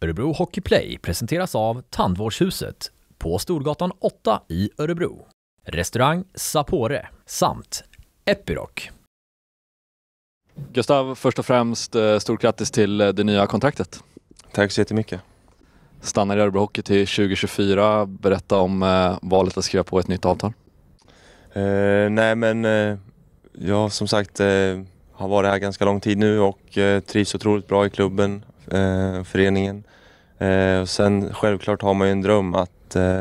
Örebro Hockey Play presenteras av Tandvårdshuset på Storgatan 8 i Örebro, restaurang Sapore samt Epiroc. Gustav, först och främst eh, stort grattis till eh, det nya kontraktet. Tack så jättemycket. Stannar i Örebro Hockey till 2024. Berätta om eh, valet att skriva på ett nytt avtal. Uh, nej men, uh, jag som sagt uh, har varit här ganska lång tid nu och trivs otroligt bra i klubben eh, föreningen. Eh, och sen självklart har man ju en dröm att eh,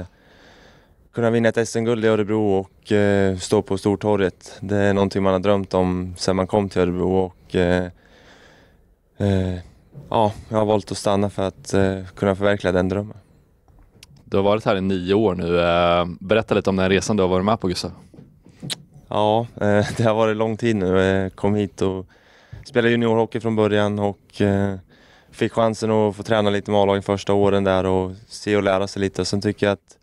kunna vinna ett SM-guld i Örebro och eh, stå på Stortorget. Det är någonting man har drömt om sedan man kom till Örebro och eh, eh, ja, jag har valt att stanna för att eh, kunna förverkliga den drömmen. Du har varit här i nio år nu. Berätta lite om den resan du har varit med på Gustav. Ja, det har varit lång tid nu. Jag kom hit och spelade juniorhockey från början och fick chansen att få träna lite med a laget första åren där och se och lära sig lite. Sen tycker jag att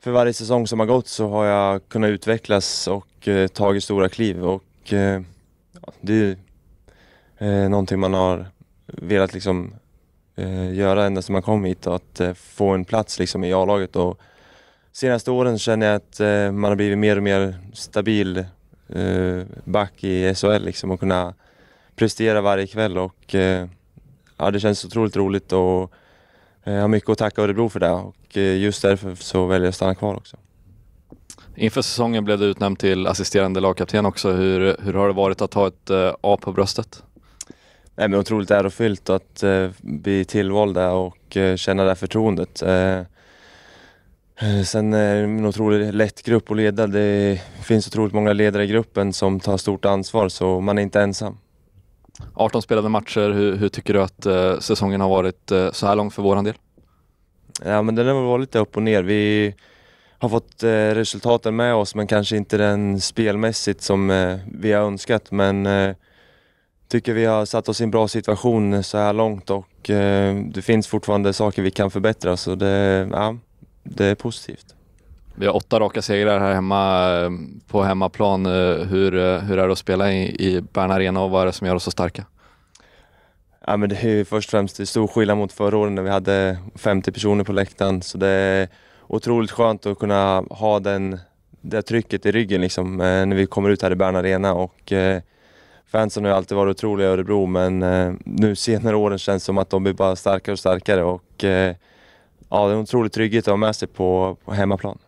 för varje säsong som har gått så har jag kunnat utvecklas och eh, tagit stora kliv och eh, det är eh, någonting man har velat liksom eh, göra ända sedan man kom hit och att eh, få en plats liksom i A-laget och senaste åren känner jag att eh, man har blivit mer och mer stabil eh, back i SHL liksom och kunna prestera varje kväll och ja, det känns otroligt roligt och eh, jag har mycket att tacka Örebro för det och eh, just därför så väljer jag att stanna kvar också. Inför säsongen blev du utnämnd till assisterande lagkapten också. Hur, hur har det varit att ha ett eh, A på bröstet? Nej, men otroligt ärofyllt att bli tillvald där och känna det förtroendet. Sen är det en otroligt lätt grupp att leda. Det finns otroligt många ledare i gruppen som tar stort ansvar så man är inte ensam. 18 spelade matcher. Hur, hur tycker du att eh, säsongen har varit eh, så här långt för våran del? Ja, men den har varit lite upp och ner. Vi har fått eh, resultaten med oss, men kanske inte den spelmässigt som eh, vi har önskat. Men eh, tycker vi har satt oss i en bra situation så här långt och eh, det finns fortfarande saker vi kan förbättra. Så det, ja, det är positivt. Vi har åtta raka segrar här hemma eh, på hemmaplan. Eh, hur, eh, hur är det att spela i, i Bern Arena och vad är det som gör oss så starka? Ja, men det är först och främst stor skillnad mot förra året när vi hade 50 personer på läktaren. Så det är otroligt skönt att kunna ha den, det trycket i ryggen liksom, när vi kommer ut här i Bern Arena. Och, fansen har ju alltid varit otroliga i Örebro men nu senare åren känns det som att de blir bara starkare och starkare. Och, ja, det är en otrolig trygghet att ha med sig på, på hemmaplan.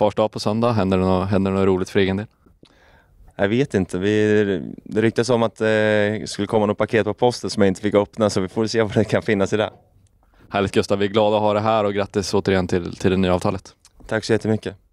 Fars dag på söndag, händer det något, händer det något roligt för egen del? Jag vet inte. Vi, det ryktas om att det eh, skulle komma något paket på posten som jag inte fick öppna, så vi får se vad det kan finnas i det. Härligt Gustav, vi är glada att ha det här och grattis återigen till, till det nya avtalet. Tack så jättemycket.